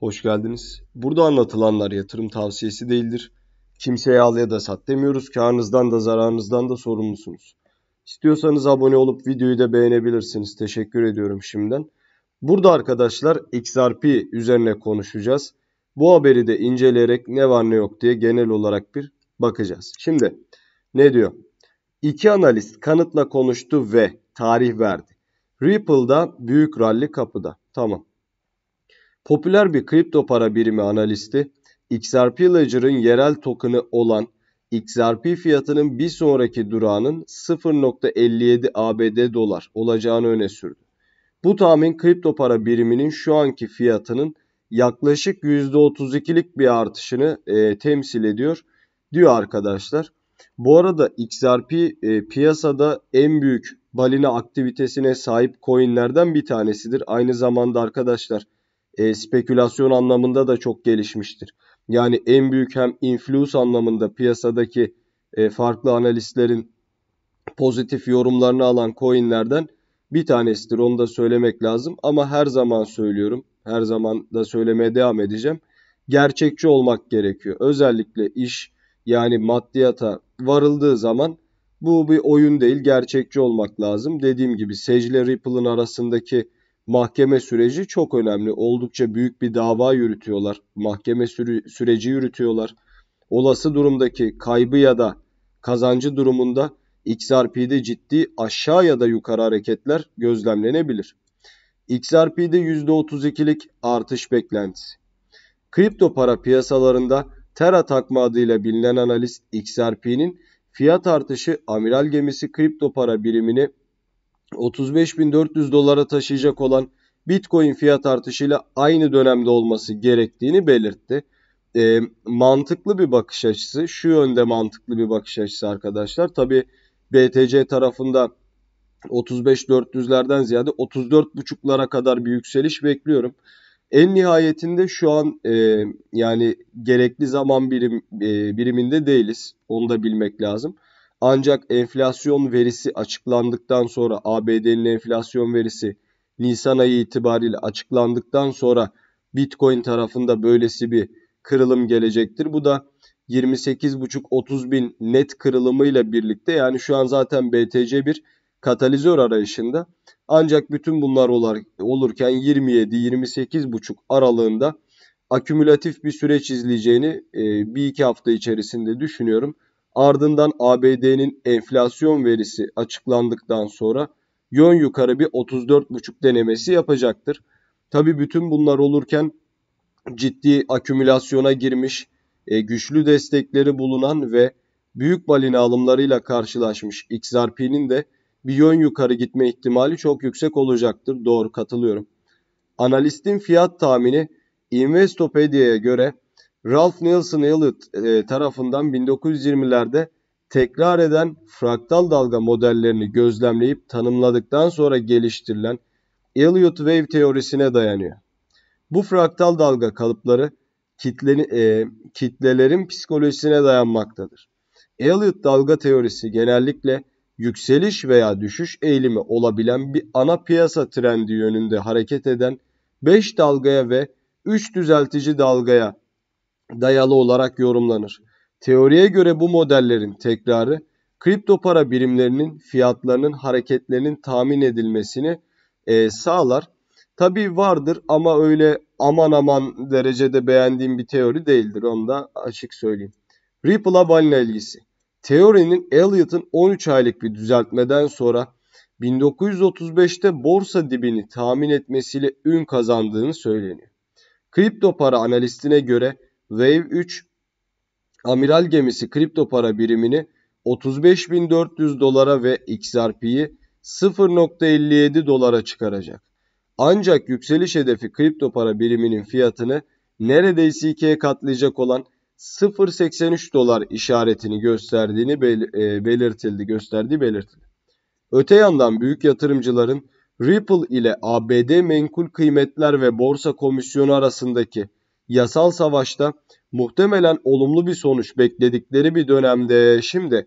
Hoş geldiniz. Burada anlatılanlar yatırım tavsiyesi değildir. Kimseye al ya da sat demiyoruz. Karnınızdan da zararınızdan da sorumlusunuz. İstiyorsanız abone olup videoyu da beğenebilirsiniz. Teşekkür ediyorum şimdiden. Burada arkadaşlar XRP üzerine konuşacağız. Bu haberi de inceleyerek ne var ne yok diye genel olarak bir bakacağız. Şimdi ne diyor? İki analist kanıtla konuştu ve tarih verdi. Ripple'da büyük ralli kapıda. Tamam. Popüler bir kripto para birimi analisti, XRP Ledger'ın yerel token'ı olan XRP fiyatının bir sonraki durağının 0.57 ABD dolar olacağını öne sürdü. Bu tahmin kripto para biriminin şu anki fiyatının yaklaşık %32'lik bir artışını e, temsil ediyor diyor arkadaşlar. Bu arada XRP e, piyasada en büyük balina aktivitesine sahip coinlerden bir tanesidir. Aynı zamanda arkadaşlar e, spekülasyon anlamında da çok gelişmiştir. Yani en büyük hem influence anlamında piyasadaki e, farklı analistlerin pozitif yorumlarını alan coinlerden bir tanesidir. Onu da söylemek lazım ama her zaman söylüyorum. Her zaman da söylemeye devam edeceğim. Gerçekçi olmak gerekiyor. Özellikle iş yani maddiyata varıldığı zaman bu bir oyun değil gerçekçi olmak lazım. Dediğim gibi Sage'le Ripple'ın arasındaki mahkeme süreci çok önemli. Oldukça büyük bir dava yürütüyorlar. Mahkeme süreci yürütüyorlar. Olası durumdaki kaybı ya da kazancı durumunda XRP'de ciddi aşağı ya da yukarı hareketler gözlemlenebilir. XRP'de %32'lik artış beklentisi. Kripto para piyasalarında Terra takma adıyla bilinen analist XRP'nin fiyat artışı amiral gemisi kripto para birimini 35.400 dolara taşıyacak olan Bitcoin fiyat artışıyla aynı dönemde olması gerektiğini belirtti. E, mantıklı bir bakış açısı, şu yönde mantıklı bir bakış açısı arkadaşlar. Tabi BTC tarafında 35.400'lerden ziyade 34.5'lara kadar bir yükseliş bekliyorum. En nihayetinde şu an e, yani gerekli zaman birim e, biriminde değiliz. Onu da bilmek lazım. Ancak enflasyon verisi açıklandıktan sonra ABD'nin enflasyon verisi Nisan ayı itibariyle açıklandıktan sonra Bitcoin tarafında böylesi bir kırılım gelecektir. Bu da 28,5-30 bin net kırılımıyla birlikte yani şu an zaten BTC bir katalizör arayışında. Ancak bütün bunlar olurken 27-28,5 aralığında akümülatif bir süreç izleyeceğini e, bir iki hafta içerisinde düşünüyorum. Ardından ABD'nin enflasyon verisi açıklandıktan sonra yön yukarı bir 34,5 denemesi yapacaktır. Tabi bütün bunlar olurken ciddi akümülasyona girmiş, e, güçlü destekleri bulunan ve büyük balina alımlarıyla karşılaşmış XRP'nin de bir yön yukarı gitme ihtimali çok yüksek olacaktır. Doğru katılıyorum. Analistin fiyat tahmini Investopedia'ya göre Ralph Nelson Elliott e, tarafından 1920'lerde tekrar eden fraktal dalga modellerini gözlemleyip tanımladıktan sonra geliştirilen Elliott Wave teorisine dayanıyor. Bu fraktal dalga kalıpları kitleni, e, kitlelerin psikolojisine dayanmaktadır. Elliott dalga teorisi genellikle yükseliş veya düşüş eğilimi olabilen bir ana piyasa trendi yönünde hareket eden 5 dalgaya ve 3 düzeltici dalgaya dayalı olarak yorumlanır. Teoriye göre bu modellerin tekrarı kripto para birimlerinin fiyatlarının hareketlerinin tahmin edilmesini e, sağlar. Tabi vardır ama öyle aman aman derecede beğendiğim bir teori değildir. Onu da açık söyleyeyim. Ripple'a balina ilgisi. Teorinin Elliot'ın 13 aylık bir düzeltmeden sonra 1935'te borsa dibini tahmin etmesiyle ün kazandığını söyleniyor. Kripto para analistine göre Wave 3 amiral gemisi kripto para birimini 35.400 dolara ve XRP'yi 0.57 dolara çıkaracak. Ancak yükseliş hedefi kripto para biriminin fiyatını neredeyse ikiye katlayacak olan 0.83 dolar işaretini gösterdiğini bel e, belirtildi, gösterdiği belirtildi. Öte yandan büyük yatırımcıların Ripple ile ABD Menkul Kıymetler ve Borsa Komisyonu arasındaki yasal savaşta muhtemelen olumlu bir sonuç bekledikleri bir dönemde şimdi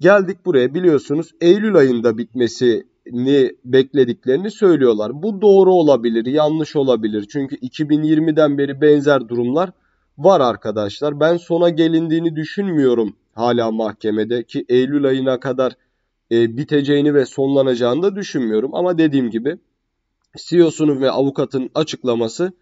geldik buraya biliyorsunuz Eylül ayında bitmesini beklediklerini söylüyorlar. Bu doğru olabilir, yanlış olabilir. Çünkü 2020'den beri benzer durumlar var arkadaşlar. Ben sona gelindiğini düşünmüyorum hala mahkemede ki Eylül ayına kadar e, biteceğini ve sonlanacağını da düşünmüyorum. Ama dediğim gibi CEO'sunun ve avukatın açıklaması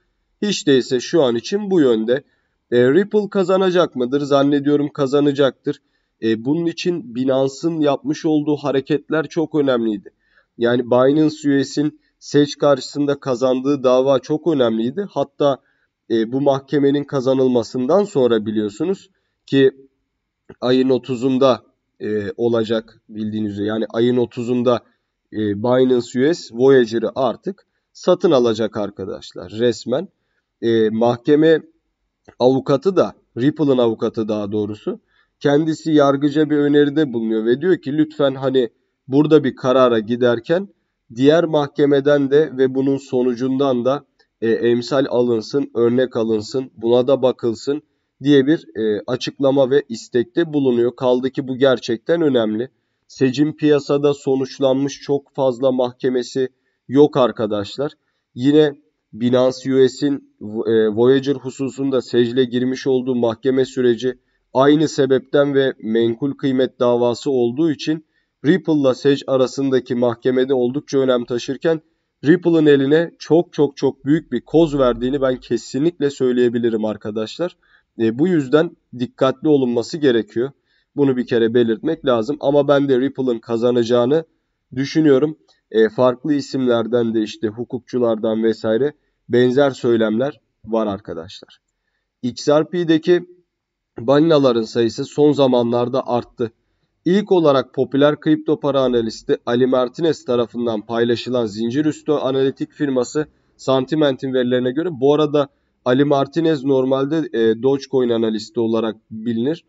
hiç değilse şu an için bu yönde. E, Ripple kazanacak mıdır? Zannediyorum kazanacaktır. E, bunun için Binance'ın yapmış olduğu hareketler çok önemliydi. Yani Binance üyesinin Seç karşısında kazandığı dava çok önemliydi. Hatta e, bu mahkemenin kazanılmasından sonra biliyorsunuz ki ayın 30'unda e, olacak bildiğiniz üzere. Yani ayın 30'unda e, Binance US Voyager'ı artık satın alacak arkadaşlar resmen e, mahkeme avukatı da Ripple'ın avukatı daha doğrusu kendisi yargıca bir öneride bulunuyor ve diyor ki lütfen hani burada bir karara giderken diğer mahkemeden de ve bunun sonucundan da e, emsal alınsın, örnek alınsın, buna da bakılsın diye bir e, açıklama ve istekte bulunuyor. Kaldı ki bu gerçekten önemli. Seçim piyasada sonuçlanmış çok fazla mahkemesi yok arkadaşlar. Yine Binance US'in e, Voyager hususunda secde girmiş olduğu mahkeme süreci aynı sebepten ve menkul kıymet davası olduğu için Ripple'la SEC arasındaki mahkemede oldukça önem taşırken Ripple'ın eline çok çok çok büyük bir koz verdiğini ben kesinlikle söyleyebilirim arkadaşlar. E, bu yüzden dikkatli olunması gerekiyor. Bunu bir kere belirtmek lazım ama ben de Ripple'ın kazanacağını düşünüyorum. E, farklı isimlerden de işte hukukçulardan vesaire benzer söylemler var arkadaşlar. XRP'deki balinaların sayısı son zamanlarda arttı. İlk olarak popüler kripto para analisti Ali Martinez tarafından paylaşılan zincir üstü analitik firması Sentiment'in verilerine göre bu arada Ali Martinez normalde e, Dogecoin analisti olarak bilinir.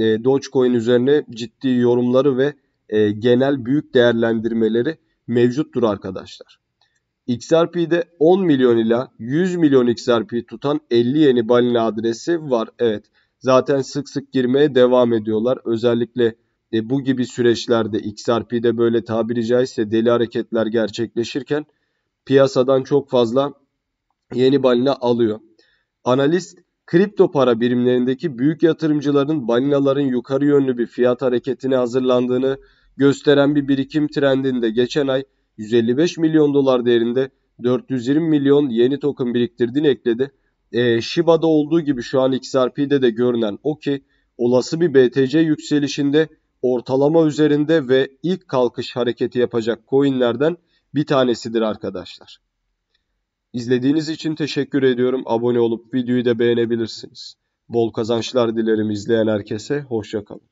E, Dogecoin üzerine ciddi yorumları ve e, genel büyük değerlendirmeleri mevcuttur arkadaşlar. XRP'de 10 milyon ila 100 milyon XRP tutan 50 yeni balina adresi var. Evet zaten sık sık girmeye devam ediyorlar. Özellikle e, bu gibi süreçlerde XRP'de böyle tabiri caizse deli hareketler gerçekleşirken piyasadan çok fazla yeni balina alıyor. Analist kripto para birimlerindeki büyük yatırımcıların balinaların yukarı yönlü bir fiyat hareketine hazırlandığını gösteren bir birikim trendinde geçen ay 155 milyon dolar değerinde 420 milyon yeni token biriktirdiğini ekledi. E, Shiba'da olduğu gibi şu an XRP'de de görünen o ki olası bir BTC yükselişinde ortalama üzerinde ve ilk kalkış hareketi yapacak coinlerden bir tanesidir arkadaşlar. İzlediğiniz için teşekkür ediyorum. Abone olup videoyu da beğenebilirsiniz. Bol kazançlar dilerim izleyen herkese. Hoşçakalın.